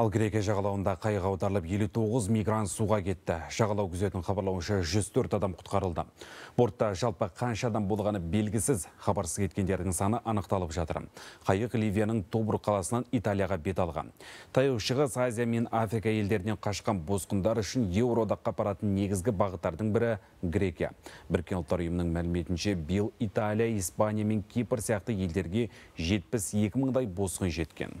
Ал Грекия жағалауында қайыға аударылып 59 мигрант суға кетті. Жағалау күзетін хабарлауынша 104 адам құтқарылды. Бортта жалпы қанша адам болғаны белгісіз хабарсыз кеткендердің саны анықталып жатыр. Қайық Ливияның Тобр қаласынан Италияға бет алған. Таяу шығыс Азия мен Африка елдерінен қашқан босқындар үшін Еуроодаққа апаратын негізгі бағыттардың бірі Грекия. Біріккен ұйымының мәліметінше биыл Италия, Испания мен Кипр сияқты елдерге 72 мыңдай босқын жеткен.